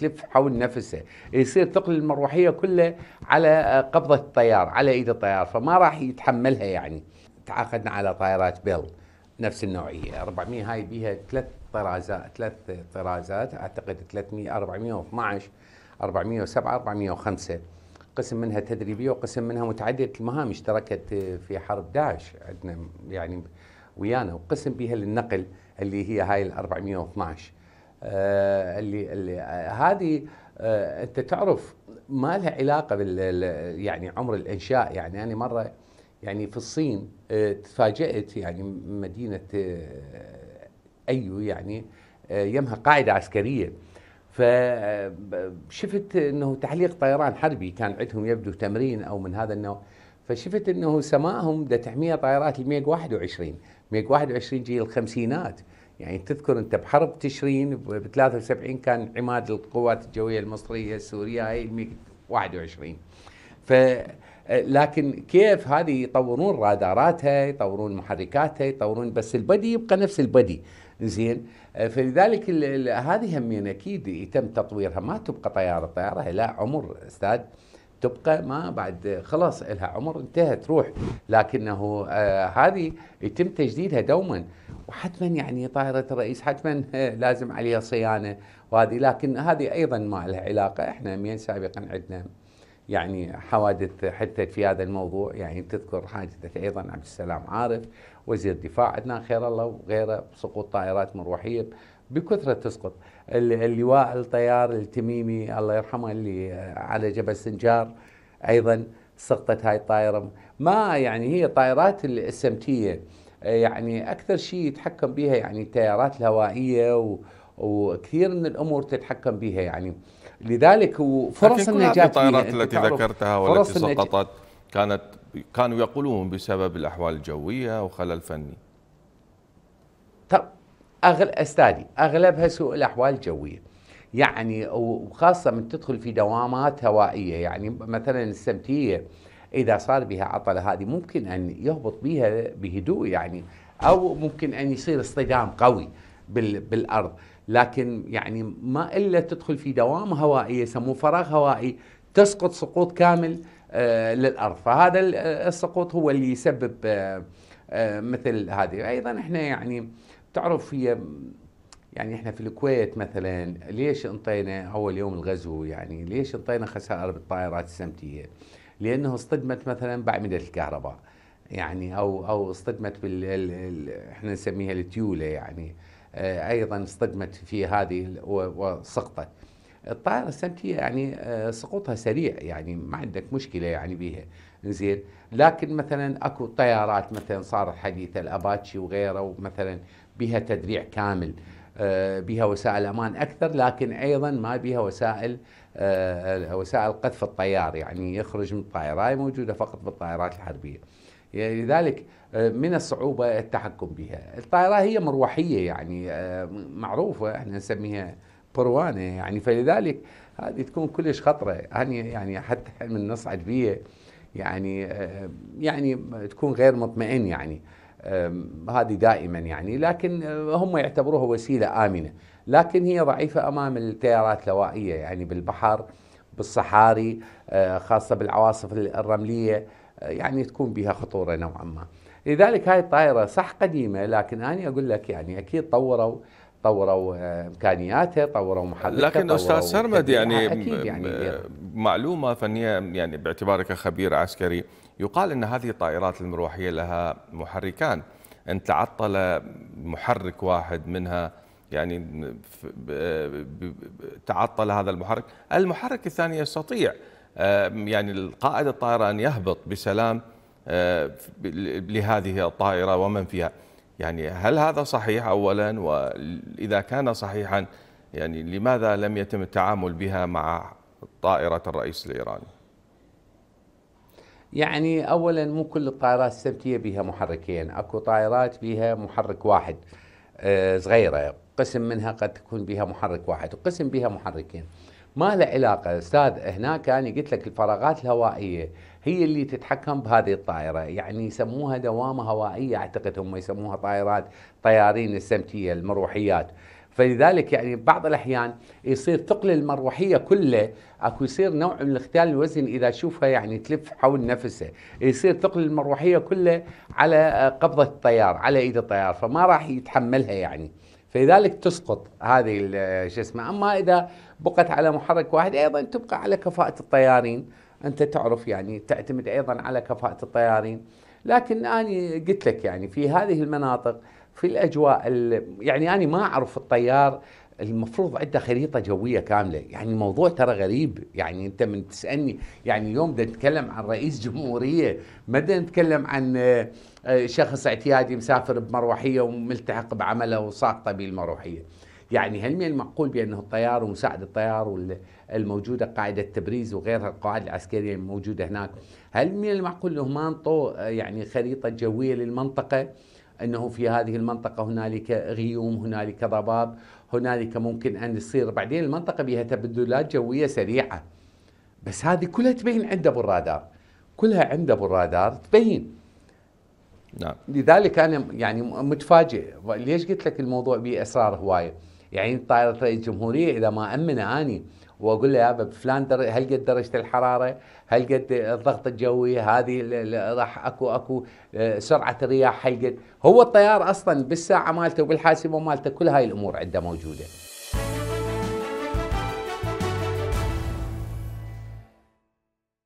تلف حول نفسها يصير ثقل المروحيه كلها على آه، قبضه الطيار على ايد الطيار فما راح يتحملها يعني تعاقدنا على طائرات بيل نفس النوعيه 400 هاي بيها ثلاث طرازات ثلاث طرازات اعتقد 300 412 407 405 قسم منها تدريبيه وقسم منها متعدده المهام اشتركت آه، في حرب داعش عندنا يعني ويانا وقسم بها للنقل اللي هي هاي ال 412 آه، اللي اللي آه، هذه آه، انت تعرف ما لها علاقه بال يعني عمر الانشاء يعني انا مره يعني في الصين تفاجات يعني مدينه ايو يعني يمها قاعده عسكريه فشفت انه تعليق طيران حربي كان عندهم يبدو تمرين او من هذا النوع فشفت انه سماهم ده تحميها طائرات الميج 21 ميج 21 جيل الخمسينات يعني تذكر انت بحرب تشرين ب 73 كان عماد القوات الجويه المصريه السوريه هاي 121 ف لكن كيف هذه يطورون راداراتها يطورون محركاتها يطورون بس البدي يبقى نفس البدي زين فلذلك هذه همين يعني اكيد يتم تطويرها ما تبقى طياره طياره لا عمر استاذ تبقى ما بعد خلاص لها عمر انتهت تروح لكنه آه هذه يتم تجديدها دوما وحتما يعني طائره الرئيس حتما آه، لازم عليها صيانه وهذه لكن هذه ايضا ما لها علاقه احنا مين سابقا عندنا يعني حوادث حتى في هذا الموضوع يعني تذكر حادثة أيضا عبد السلام عارف وزير دفاع عدنان خير الله وغيره سقوط طائرات مروحية بكثره تسقط اللواء الطيار التميمي الله يرحمه اللي على جبل سنجار ايضا سقطت هاي الطائره ما يعني هي طائرات الاسمتيه يعني اكثر شيء يتحكم بها يعني التيارات الهوائيه و وكثير من الامور تتحكم بها يعني لذلك وفرص النجاه الطائرات التي ذكرتها والتي سقطت كانت كانوا يقولون بسبب الاحوال الجويه وخلل فني أغل... استاذي اغلبها سوء الاحوال الجويه يعني وخاصه من تدخل في دوامات هوائيه يعني مثلا السمتيه اذا صار بها عطل هذه ممكن ان يهبط بها بهدوء يعني او ممكن ان يصير اصطدام قوي بال... بالارض لكن يعني ما الا تدخل في دوام هوائية يسموه فراغ هوائي تسقط سقوط كامل آه، للارض فهذا السقوط هو اللي يسبب آه، آه، مثل هذه ايضا احنا يعني تعرف هي يعني احنا في الكويت مثلا ليش انطينا اول يوم الغزو يعني ليش انطينا خسائر بالطائرات السمتيه؟ لانه اصطدمت مثلا باعمده الكهرباء يعني او او اصطدمت بال احنا نسميها التيوله يعني آه، ايضا اصطدمت في هذه وسقطت الطائرة السمتية يعني آه، سقوطها سريع يعني ما عندك مشكلة يعني بها زين لكن مثلا اكو طيارات مثلا صارت حديثة الاباتشي وغيره مثلا بها تدريع كامل آه، بها وسائل امان اكثر لكن ايضا ما بها وسائل آه، وسائل قذف الطيار يعني يخرج من الطائرة هي موجودة فقط بالطائرات الحربية يعني لذلك من الصعوبة التحكم بها الطائرة هي مروحية يعني معروفة احنا نسميها بروانه يعني فلذلك هذه تكون كلش خطره يعني يعني حتى من نصعد بيه يعني آه، يعني تكون غير مطمئن يعني آه، هذه دائما يعني لكن آه، هم يعتبروها وسيله امنه لكن هي ضعيفه امام التيارات الهوائيه يعني بالبحر بالصحاري خاصه بالعواصف الرمليه يعني تكون بها خطوره نوعا ما لذلك هاي الطائره صح قديمه لكن انا اقول لك يعني اكيد طوروا طوروا آه، امكانياته طوروا محلاته لكن استاذ سرمد يعني, أكيد يعني معلومه فنيه يعني باعتبارك خبير عسكري يقال ان هذه الطائرات المروحيه لها محركان ان تعطل محرك واحد منها يعني تعطل هذا المحرك المحرك الثاني يستطيع آه، يعني القائد الطائره ان يهبط بسلام آه، لهذه الطائره ومن فيها يعني هل هذا صحيح اولا واذا كان صحيحا يعني لماذا لم يتم التعامل بها مع طائره الرئيس الايراني يعني اولا مو كل الطائرات السبتيه بها محركين اكو طائرات بها محرك واحد آه، صغيره قسم منها قد تكون بها محرك واحد وقسم بها محركين ما له علاقه استاذ هناك انا قلت لك الفراغات الهوائيه هي اللي تتحكم بهذه الطائره يعني يسموها دوامه هوائيه اعتقد هم يسموها طائرات طيارين السمتيه المروحيات فلذلك يعني بعض الاحيان يصير ثقل المروحيه كله اكو يصير نوع من الاختلال الوزن اذا شوفها يعني تلف حول نفسها يصير ثقل المروحيه كله على قبضه الطيار على ايد الطيار فما راح يتحملها يعني فلذلك تسقط هذه شو اسمه اما اذا بقت على محرك واحد ايضا تبقى على كفاءه الطيارين انت تعرف يعني تعتمد ايضا على كفاءه الطيارين لكن انا قلت لك يعني في هذه المناطق في الاجواء يعني انا ما اعرف الطيار المفروض عنده خريطه جويه كامله يعني الموضوع ترى غريب يعني انت من تسالني يعني يوم بدنا نتكلم عن رئيس جمهوريه ما بدنا نتكلم عن آه، شخص اعتيادي مسافر بمروحيه وملتحق بعمله وساقطه بالمروحيه يعني هل من المعقول بانه الطيار ومساعد الطيار الموجوده قاعده تبريز وغيرها القواعد العسكريه الموجوده هناك هل من المعقول انهم ما انطوا آه، يعني خريطه جويه للمنطقه انه في هذه المنطقه هنالك غيوم هنالك ضباب هنالك ممكن ان يصير بعدين المنطقه بها تبدلات جويه سريعه بس هذه كلها تبين عنده بالرادار كلها عنده بالرادار تبين نعم لذلك انا يعني متفاجئ ليش قلت لك الموضوع به اسرار هوايه يعني طائره رئيس الجمهوريه اذا ما امنه اني واقول له ابا فلان در... هل قد درجه الحراره؟ هل قد الضغط الجوي؟ هذه راح اكو اكو آه، سرعه الرياح هل قد؟ هو الطيار اصلا بالساعه مالته وبالحاسبه مالته كل هاي الامور عنده موجوده.